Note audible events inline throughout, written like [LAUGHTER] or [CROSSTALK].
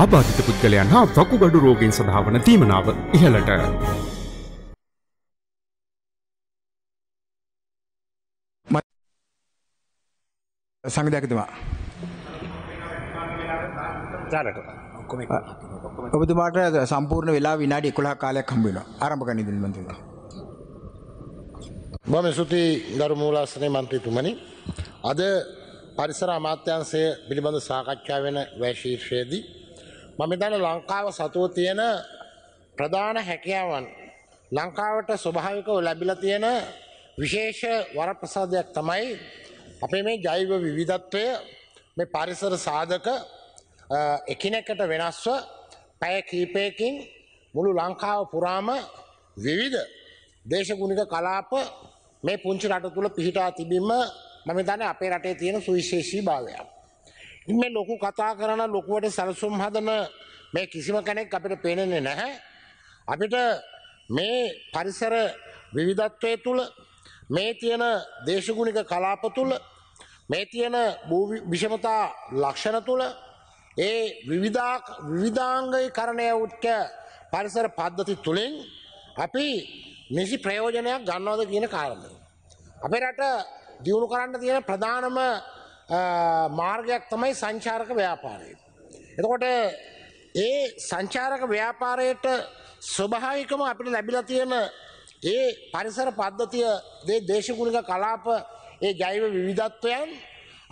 ආබාධිත පුද්ගලයන් හා වකුගඩු රෝගයෙන් සඳහාවන තීමනාව ඉහළට. සංගධයක්තුමා ඔබතුමාට සම්පූර්ණ වෙලා විනාඩි එකොලා කාලයක් හම්බෙන ආරම්භ කනිදින් මන්තිද. මම සුති ගරු මූලාස්සනය මන්ත්‍රීතුමනි අද පරිසර අමාත්‍යන්සය පිළිබඳ සාකච්ඡා වෙන වැශීර්ෂයේදී මම දන්න ලංකාව සතුව තියෙන ප්‍රධාන හැකියාවන් ලංකාවට ස්වභාවිකව ලැබිලා තියෙන විශේෂ වරප්‍රසාදයක් තමයි අපේ මේ ජෛව විවිධත්වය මේ පරිසර සාධක එකිනෙකට වෙනස්ව පැය කීපයකින් මුළු ලංකාව පුරාම විවිධ දේශගුණික කලාප මේ පුංචි රට තුළ පිහිටා තිබීම මම දන්නේ අපේ රටේ තියෙන සුවිශේෂී භාවයක්. මේ ලොකු කතා කරන ලොකුවට සැලසුම් හදන මේ කිසිම කෙනෙක් අපිට පේනෙන්නේ නැහැ. අපිට මේ පරිසර විවිධත්වය තුළ මේ තියෙන දේශගුණික කලාප තුළ මේ තියෙන විෂමතා ලක්ෂණ තුළ ඒ විවිධාංගයි කරණය උත්ක පරිසර පද්ධති තුළින් අපි නිසි ප්‍රයෝජනයක් ගන්නවද කියන කාරණය. අපේ රට දියුණු කරන්න තියෙන ප්‍රධානම මාර්ගයක් තමයි සංචාරක ව්‍යාපාරය. එතකොට ඒ සංචාරක ව්‍යාපාරයට ස්වභාවිකම අපිට ලැබිලා තියෙන ඒ පරිසර පද්ධතිය දේ දේශගුණික කලාප ඒ ජෛව විවිධත්වයන්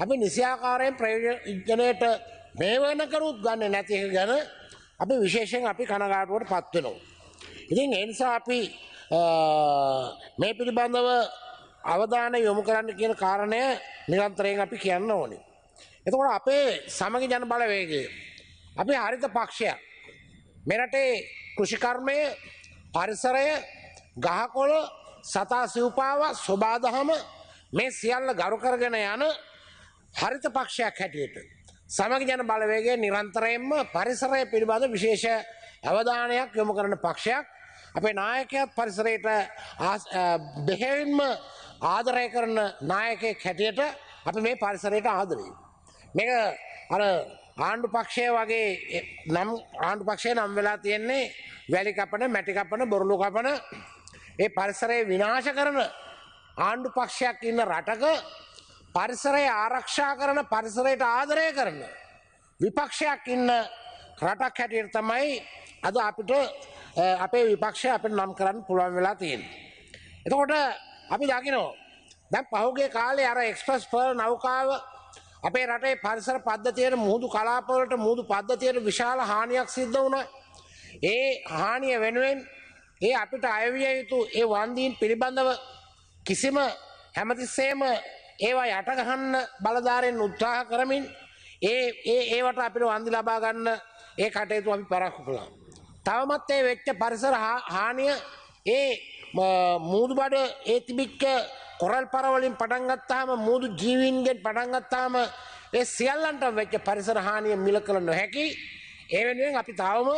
අපි නිසියාකාරයෙන් ප්‍රයෝජනයට මේ වෙනකරුත් ගන්න නැති එක ගැන අපි විශේෂයෙන් අපි කනගාටුවට පත් වෙනවා. ඉතින් ඒ නිසා අපි මේ පිළිබඳව අවධානය යොමු කරන්න කියන කාරණය නිරන්තරයෙන් අපි කියන්න ඕනේ. එතකොට අපේ සමගි ජන බලවේගය අපේ හරිත පක්ෂයක් මෙරටේ කෘෂිකර්මය පරිසරය ගහකොළ සතා සිව්පාව ස්වබාදහම මේ සියල්ල ගරු කරගෙන යන හරිත පක්ෂයක් හැටියට සමග ජන බලවේගය නිරන්තරයෙන්ම පරිසරය පිළිබඳ විශේෂ අවධානයක් යොමු කරන පක්ෂයක් අපේ නායකයත් පරිසරයට බෙහෙවින්ම ආදරය කරන නායකයෙක් හැටියට අපි මේ පරිසරයට ආදරේ. මේක අර ආණ්ඩු පක්ෂය වගේ නම් ආණ්ඩු පක්ෂය නම් වෙලා තියෙන්නේ වැලි කපන මැටි කපන බොරලු කපන ඒ පරිසරය විනාශ කරන ආණ්ඩු පක්ෂයක් ඉන්න රටක පරිසරය ආරක්ෂා කරන පරිසරයට ආදරය කරන විපක්ෂයක් ඉන්න රටක් හැටියට තමයි අද අපිට අපේ විපක්ෂය අපිට නම් කරන්න පුළුවන් වෙලා තියෙන. එතකොට අපි දකිනෝ දැන් පහුගේ කාලේ අර එක්ස්පස් පර් නෞකාව අපේ රටේ පරිසර පද්ධතියට මුහුදු කලාපවලට මුහුදු පද්ධතියට විශාල හානියක් සිද්ධ වුණා. ඒ හානිය වෙනුවෙන් ඒ අපිට අයවිය යුතු ඒ වන්දීන් පිළිබඳව කිසිම හැමතිස්සේම ඒවා යටගහන්න බලධාරයෙන් උත්සාහ කරමින් ඒ ඒ ඒවට අපිට වන්දි ලබා ගන්න ඒ කටයුතු අපි පරක්කු කළා. තවමත් ඒ වෙච්ච පරිසර හානිය ඒ මූදු බඩ ඒ තිබිච්ච කොරල් පරවලින් පටන් ගත්තාම මූදු ජීවීන්ගෙන් පටන් ගත්තාම ඒ සියල්ලන්ට වෙච්ච පරිසර හානිය මිල කළ නොහැකි. ඒ වෙනුවෙන් අපි තාවම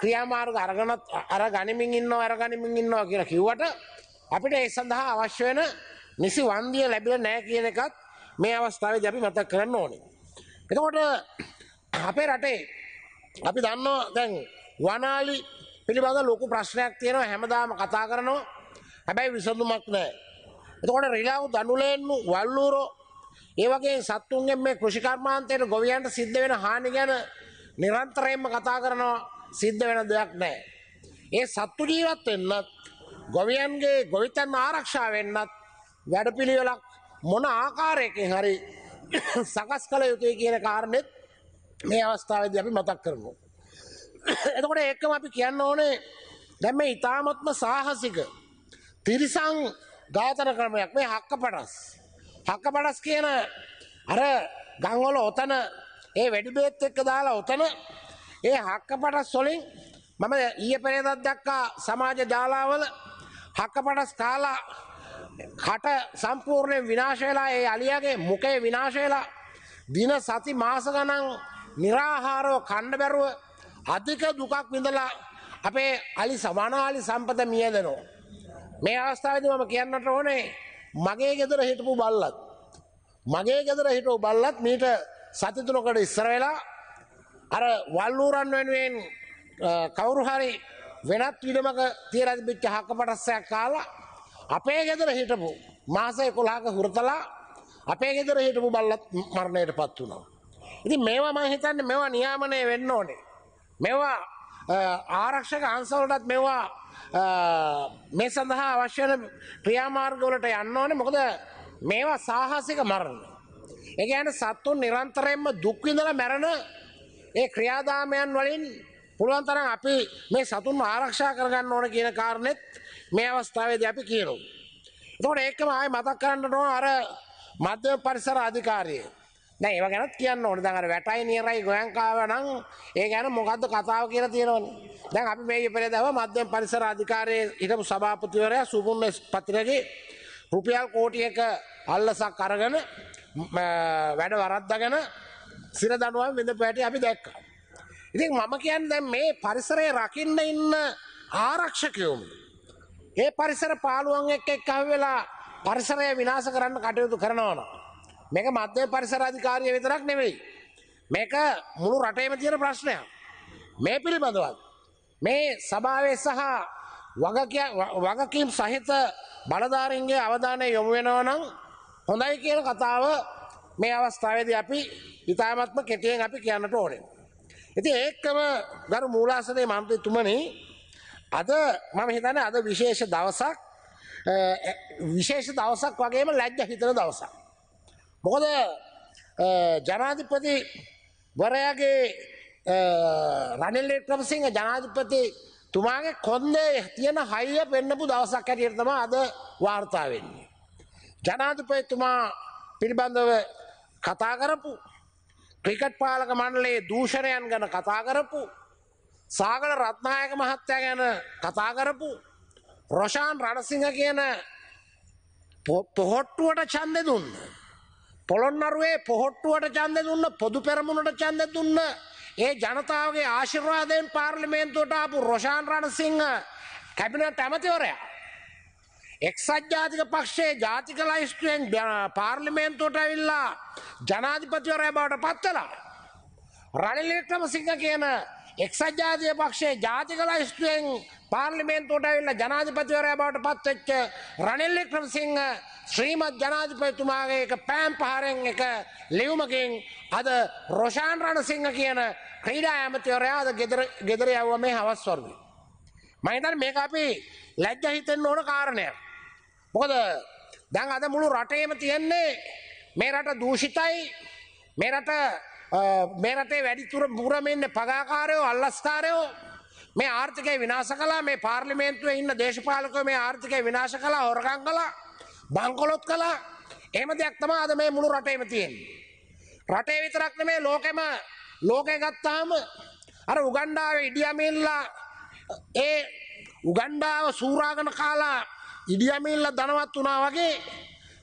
ක්‍රියාමාර්ග අරගෙන අර ගනිමින් ඉන්නවා අර ගනිමින් ඉන්නවා කියලා කිව්වට අපිට ඒ සඳහා අවශ්‍ය වෙන නිසි වන්දිය ලැබිලා නැහැ කියන එකත් මේ අවස්ථාවේදී අපි මතක් කරන්න ඕනේ. එතකොට අපේ රටේ අපි දන්නවා දැන් වනාලි පිළිබඳ ලොකු ප්‍රශ්නයක් තියෙනවා හැමදාම කතා කරනවා හැබැයි විසඳුමක් නෑ. එතකොට රිලාව් දනුලෙන්නු වල්ලූරෝ ඒ වගේ සත්තුන්ගෙන් මේ කෘෂිකර්මාන්තයට ගොවියන්ට සිද්ධ වෙන හානි ගැන නිරන්තරයෙන්ම කතා කරනවා සිද්ධ වෙන දෙයක් නෑ. ඒ සත්තු ජීවත් වෙන්නත් ගොවියන්ගේ ගොවිතැන් ආරක්ෂා වෙන්නත් වැඩපිළිවෙලක් මොන ආකාරයකින් හරි [COUGHS] සකස් කළ යුතුයි කියන කාරණෙත් මේ අවස්ථාවේදී අපි මතක් කරනවා. [COUGHS] එතකොට ඒකම අපි කියන්න ඕනේ දැන් මේ ඊ타මත්ම සාහසික තිරිසං ඝාතන ක්‍රමයක් මේ හක්කපඩස් හක්කපඩස් කියන අර ගංවල ඔතන ඒ වැඩි බේත් එක්ක දාලා ඔතන ඒ හක්කපඩස් වලින් මම ඊයේ පෙරේදා දැක්කා සමාජ ජාලාවල හක්කපඩස් කාලා කට සම්පූර්ණයෙන් විනාශ වෙලා ඒ අලියාගේ මුඛේ විනාශ වෙලා දින සති මාස ගණන් निराහාරව කන්න බැරුව අධික දුකක් විඳලා අපේ අලි සමානාලි සම්පත මියදනෝ. මේ අවස්ථාවද මම කියන්නට ඕනේ මගේ ගෙදර හිටපු බල්ලත්. මගේ ගෙදර හිටෝ බල්ලත් මීට සතිතුනොකට ඉස්සර වෙලා අර වල්ලූරන් වෙනුවෙන් කවුරුහරි වෙනත් විඩමක තීරදිබිච්ච හක්ක පටස්සයක් කාලා අපේ ගෙදර හිටපු මාසය කොළහක හුරතලා අපේ ගෙදර හිටපු බල්ලත් මරණයට පත් වුණා. ඉති මේවා මහිතන්න මෙවා නියාමනය වෙන්න ඕනේ. මෙවා ආරක්ෂක අන්සවලටත් මෙවා මේ සඳහා අවශ්‍යන ක්‍රියාමාර්ගවලට යන්න ඕනේ මොකද මේවා සාහසික මරණ. ඒ කියන්නේ සත්තුන් නිරන්තරයෙන්ම දුක් විඳලා මැරෙන ඒ ක්‍රියාදාමයන් වලින් පුළුවන් තරම් අපි මේ සතුන්ව ආරක්ෂා කරගන්න ඕන කියන කාරණෙත් මේ අවස්ථාවේදී අපි කියනවා. එතකොට ඒකම ආයේ මතක් කරන්න ඕන අර මධ්‍යම පරිසර අධිකාරියේ දැන් ඒව ගැනත් කියන්න ඕනේ. දැන් අර වැටයි නියරයි ගෝයන්කාව නම් ඒ ගැන මොකද්ද කතාව කියලා තියෙනවනේ. දැන් අපි මේ ඉපරේදව මධ්‍යම පරිසර අධිකාරියේ හිටපු සභාපතිවරයා සුබුන් පත්‍රයේ රුපියල් කෝටියක අල්ලසක් අරගෙන වැඩ වරද්දාගෙන සිර දනුවම් විඳ පැටි අපි දැක්කා. ඉතින් මම කියන්නේ දැන් මේ පරිසරය රකින්න ඉන්න ආරක්ෂකයෝම ඒ පරිසර පාළුවන් එක්ක එක්ක වෙලා පරිසරය විනාශ කරන්න කටයුතු කරනවා නම් මේක මධ්‍ය පරිසර අධිකාරිය විතරක් නෙවෙයි. මේක මුළු රටේම තියෙන ප්‍රශ්නයක්. මේ පිළිබඳවත් මේ සභාවේ සහ වගකීම් සහිත බලධාරීන්ගේ අවධානය යොමු වෙනවා නම් හොඳයි කියන කතාව මේ අවස්ථාවේදී අපි ඉතාමත්ම කෙටියෙන් අපි කියන්නට ඕනේ. ඉතින් ඒකම ගරු මූලාසනයේ මන්ත්‍රීතුමනි අද මම හිතන්නේ අද විශේෂ දවසක් විශේෂ දවසක් වගේම ලැජ්ජ හිතන දවසක්. මොකද ජනාධිපති වරයාගේ රනිල්ලේ ක්‍රමසිංහ ජනාධිපති තුමාගේ කොන්දේ තියෙන හයිය පෙන්නපු දවසක් හැටියටතම අද වාර්තා වෙන්නේ. ජනාධිපතිතුමා පිළිබඳව කතා කරපු ක්‍රිකට් පාලක මණ්ඩලයේ දූෂණයන් ගැන කතා කරපු සාගල රත්නායක මහත්තයා ගැන කතා කරපු රොෂාන් රණසිංහ කියන පොහොට්ටුවට ඡන්දෙ දුන්නා. පොළොන්නරුවේ පොහොට්ටුවට ඡන්ද දුන්න පොදු පෙරමුණට ඡන්ද දුන්න ඒ ජනතාවගේ ආශිර්වාදයෙන් පාර්ලිමේන්තුවට ආපු රොෂාන් රණසිංහ කැබිනට් ඇමතිවරයා එක්සත් ජාතික පක්ෂයේ ජාතික ලයිස්තුවෙන් පාර්ලිමේන්තුවට ඇවිල්ලා ජනාධිපතිවරයා බවට පත් වෙලා රනිල් වික්‍රමසිංහ කියන එක්සත් ජාතික පක්ෂයේ ජාතික ලයිස්තුවෙන් පාර්ලිමේන්තුවට ඇවිල්ලා ජනාධිපතිවරයා බවට පත් වෙච්ච රනිල් වික්‍රමසිංහ ශ්‍රීමත් ජනාධිපතිතුමාගේ එක පෑම් පහරෙන් එක ලියුමකින් අද රෝෂාන් රණසිංහ කියන ක්‍රීඩා ඇමතිවරයාද ගෙදර යව්ව මේ හවස්වර්වී. මහිතන් මේක අපි ලැජ්ජ හිතෙන් ඕන කාරණය. මොකද දැන් අද මුළු රටේම තියෙන්නේ මේ රට දූෂිතයි මේ රට මේ රටේ වැඩිතුර පුරමෙන්න පගාකාරයෝ අල්ලස්ථාරයෝ මේ ආර්ථිකය විනාශ කලා මේ පාර්ලිමේන්තුවේ ඉන්න දේශපාලකව මේ ආර්ථිකය විනාශ කලා හොරකං කලා බංකොලොත් කලා එම දෙයක් තමා අද මේ මුළු රටේම තියෙන්නේ. රටේ විතරක් නෙමේ ලෝකෙම ලෝකේ ගත්තාම අර උගණ්ඩාවේ ඉඩියමිල්ලා ඒ උගණ්ඩාව සූරාගෙන කාලා ඉඩියමිල්ලා ධනවත් වුණා වගේ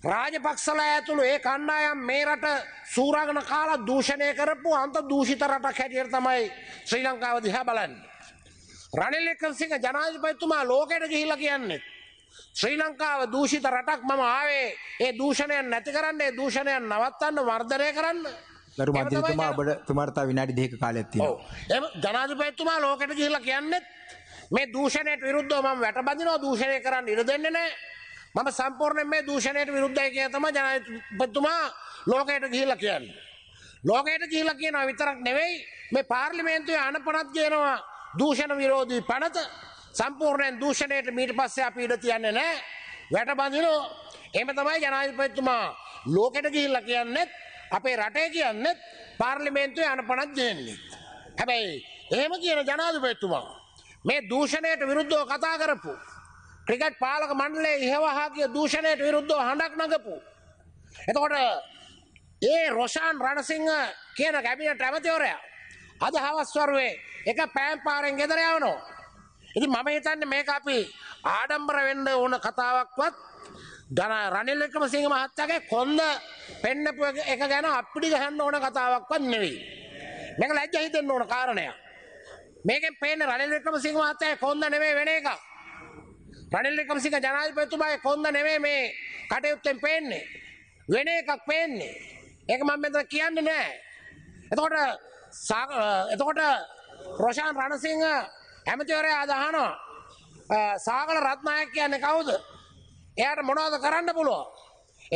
රාජපක්ෂලා ඇතුළු ඒ කණ්ඩායම් මේ රට සූරාගෙන කාලා දූෂණය කරපු අන්ත දූෂිත රටක් හැටියට තමයි ශ්‍රී ලංකාව දිහා බලන්නේ. රනිල් වික්‍රමසිංහ ජනාධිපතිතුමා ලෝකෙට ගිහිල්ලා කියන්නේ ශ්‍රී ලංකාව දූෂිත රටක් මම ආවේ ඒ දූෂණයන් නැති කරන්න ඒ දූෂණයන් නවත්තන්න වර්ධනය කරන්න දරු මන්ත්‍රීතුමා ඔබට තුමාට තව විනාඩි දෙකක කාලයක් තියෙනවා. ඔව්. ජනාධිපතිතුමා ලෝකෙට ගිහිල්ලා කියන්නේත් මේ දූෂණයට විරුද්ධව මම වැටබඳිනවා දූෂණය කරන්න ඉඩ දෙන්නේ නැහැ. මම සම්පූර්ණයෙන් මේ දූෂණයට විරුද්ධයි කියලා තමයි ජනාධිපතිතුමා ලෝකයට ගිහිල්ලා කියන්නේ. ලෝකයට ගිහිල්ලා කියනවා විතරක් නෙවෙයි මේ පාර්ලිමේන්තුවේ අනපනත් කියනවා දූෂණ විරෝධී පනත සම්පූර්ණයෙන් දූෂණයට මීට පස්සේ අපි ඉඩ තියන්නේ නැහැ. වැට බඳිනෝ. එහෙම තමයි ජනාධිපතිතුමා ලෝකෙට ගිහිල්ලා කියන්නේ අපේ රටේ කියන්නේ පාර්ලිමේන්තුවේ අනපනක් දෙන්නේ. හැබැයි එහෙම කියන ජනාධිපතිතුමා මේ දූෂණයට විරුද්ධව කතා කරපු ක්‍රිකට් පාලක මණ්ඩලයේ ඉහවහා කිය දූෂණයට විරුද්ධව හඬක් නගපු. එතකොට ඒ රොෂාන් රණසිංහ කියන කැබිනට් ඇමතිවරයා අද හවස් වරුවේ එක පෑම් පාරෙන් ගෙදර යවනවා. ඉති මම හිතන්න මේක අපි ආඩම්බර වෙන්න ඕන කතාවක්වත් ගන රනිල්ලකම සිංහ මහත්තගේ කොන්ද පෙන්නපු එක ගැන අපිටි ගහන්න ඕන කතාවක්වත් නෙවෙයි. මේක ලැජ්ජ හිතෙන්න ඕන කාරණය. මේකෙන් පේන රනිල්ලකම සිංහ මහත්තගේ කොන්ද නෙමේ වෙන එක. රනිල්ලකම සිංහ ජනාධිපතිතුමාගේ කොන්ද නෙමේ මේ කටයුත්තෙන් පේන්නේ. වෙන එකක් පේන්නේ. ඒක මම මෙතන කියන්නේ නෑ. එතකොට එතකොට රොෂාන් රණසිංහ ඇමතිවරයා අදහනවා සාගල රත්නායක් කියන්නේ කවුද එයාට මොනවද කරන්න පුළුව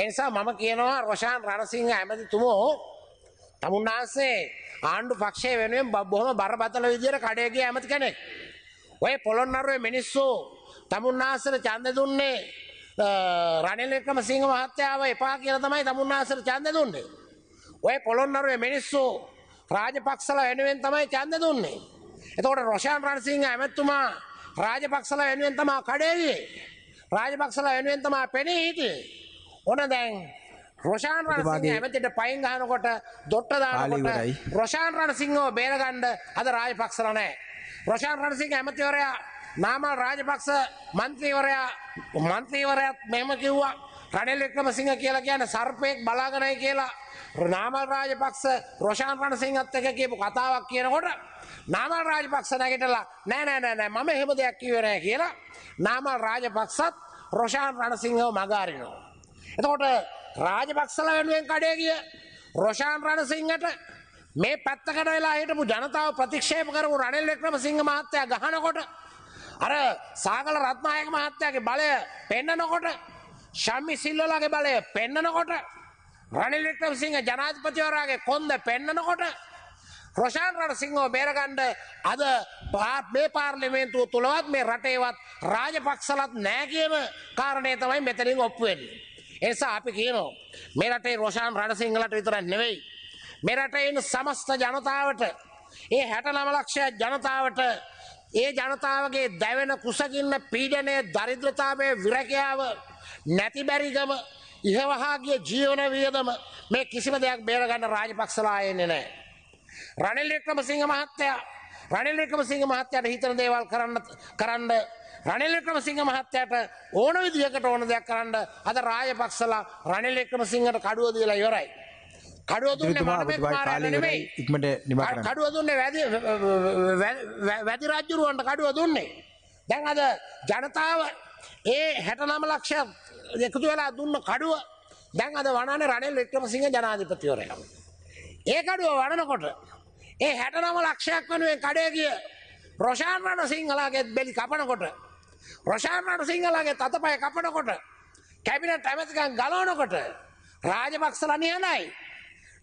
එනිසා මම කියනවා රෝෂාන් රණසිංහ ඇමතිතුමෝ තමුන්නාන්සේ ආණ්ඩු පක්ෂය වෙනුවෙන් බොහොම බරපතල විදියට කඩේගේ ඇමති කෙනෙක් ඔය පොළොන්නරුවේ මිනිස්සු තමුන්නාසර ඡන්ද දුන්නේ රනිල් වික්‍රමසිංහ මහත්තයාව එපා කියලා තමයි තමුන්නාසර ඡන්ද දුන්නේ ඔය පොළොන්නරුවේ මිනිස්සු රාජපක්ෂලා වෙනුවෙන් තමයි ඡන්ද දුන්නේ එතකොට රොෂාන් රණසිංහ ඇමැත්තුමා රාජපක්ෂල වෙනුවෙන් තමා කඩේවි. රාජපක්ෂල වෙනුවෙන් තමා පෙනී හිටියේ. ඕන දැන් රොෂාන් රණසිංහ ඇමතිට පයින් ගහනකොට දොට්ට දානකොට රොෂාන් රණසිංහව බේරගන්න අද රාජපක්ෂල නැහැ. රොෂාන් රණසිංහ ඇමතිවරයා නාමල් රාජපක්ෂ මන්ත්‍රීවරයා මන්ත්‍රීවරයාත් මෙහෙම කිව්වා රනිල් වික්‍රමසිංහ කියලා කියන්නේ සර්පෙක් බලාගෙනයි කියලා නාමල් රාජපක්ෂ රොෂාන් රණසිංහත් එක්ක කියපු කතාවක් කියනකොට නාමල් රාජපක්ෂ නැගිටලා නෑ නෑ නෑ නෑ මම එහෙම දෙයක් කිව්වේ නෑ කියලා නාමල් රාජපක්ෂත් රොෂාන් රණසිංහව මගහරිනවා. එතකොට රාජපක්ෂලා වෙනුවෙන් කඩේ ගිය රොෂාන් රණසිංහට මේ පැත්තකට වෙලා හිටපු ජනතාව ප්‍රතික්ෂේප කරපු රනිල් වික්‍රමසිංහ මහත්තයා ගහනකොට අර සාගල රත්නායක මහත්තයාගේ බලය පෙන්නනකොට ශම්මි සිල්වලාගේ බලය පෙන්නනකොට රනිල් වික්‍රමසිංහ ජනාධිපතිවරයාගේ කොන්ද පෙන්නනකොට රොෂාන් රට සිංහෝ බේරගණ්ඩ අද මේ පාර්ලිමේන්තුව තුළවත් මේ රටේවත් රාජපක්සලත් නෑ කියන කාරණය තමයි මෙතනින් ඔප්පුවෙන්. එනිසා අපි කියනෝ මේ රටේ රෝෂාන් රට සිංහලට විතර නෙවෙයි. මේ රටයින් සමස්ත ජනතාවට ඒ හැට නමලක්ෂය ජනතාවට ඒ ජනතාවගේ දැවෙන කුසකින්න පීඩනය දරිද්‍රතාවය විරකයාව නැතිබැරිගම ඉහවහාගේ ජීවන වියදම මේ කිසිම දෙයක් බේරගන්න රාජපක්සලායෙන්නේ නෑ. රනිල් වික්‍රමසිංහ මහත්තයා රනිල් වික්‍රමසිංහ මහත්තයාට හිතන දේවල් කරන්න කරන්න රනිල් වික්‍රමසිංහ මහත්තයාට ඕන විදිහකට ඕන දෙයක් කරන්න අද රාජපක්ෂලා රනිල් වික්‍රමසිංහට කඩුව දීලා ඉවරයි. කඩුව දුන්නේ මනමේ කුමාරයාට නෙමෙයි. ඉක්මනට නිමා කරන්න. කඩුව දුන්නේ වැදි වැදි රජුරවන්ට කඩුව දුන්නේ. දැන් අද ජනතාව ඒ 69 ලක්ෂ එකතු වෙලා දුන්න කඩුව දැන් අද වනානේ රනිල් වික්‍රමසිංහ ජනාධිපතිවරයා. ඒ කඩුව වඩනකොට ඒ හැටනම ලක්ෂයක් වනුවෙන් කඩේ ගිය ප්‍රශාන්රණ සිංහලාගේත් බෙලි කපනකොට ප්‍රශාන්රණ සිංහලාගේ තතපය කපනකොට කැබිනට ඇමතිකන් ගලෝනකොට රාජපක්සල නියනයි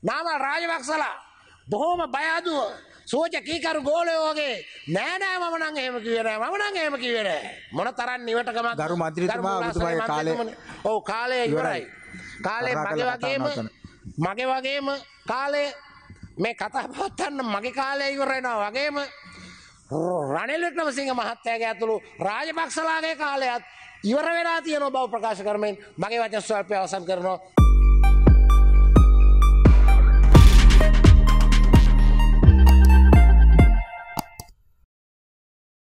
නාම රාජපක්සලා බොහෝම බයාදුව සෝජ කීකරු ගෝලයෝගේ නෑනෑ මනං ඒම කියන මනං ඒම කිවෙන මොන තරන් නිවටකම ගරු මන්ත්‍රීතුමා කාලය ඕ කාලය ඉවරයි කාලේ මගේ වගේම මගේ වගේම කාලේ මේ කතා පවත්වන්න මගේ කාලය ඉවරෙනවා වගේම රනිල්ලටම සිංහ මහත්තයාගේ ඇතුළු රාජපක්ෂලාගේ කාලයත් ඉවර වෙලා තියෙන බව ප්‍රකාශ කරමෙන් මගේ වචස්වල්පය අවසන් කරනවා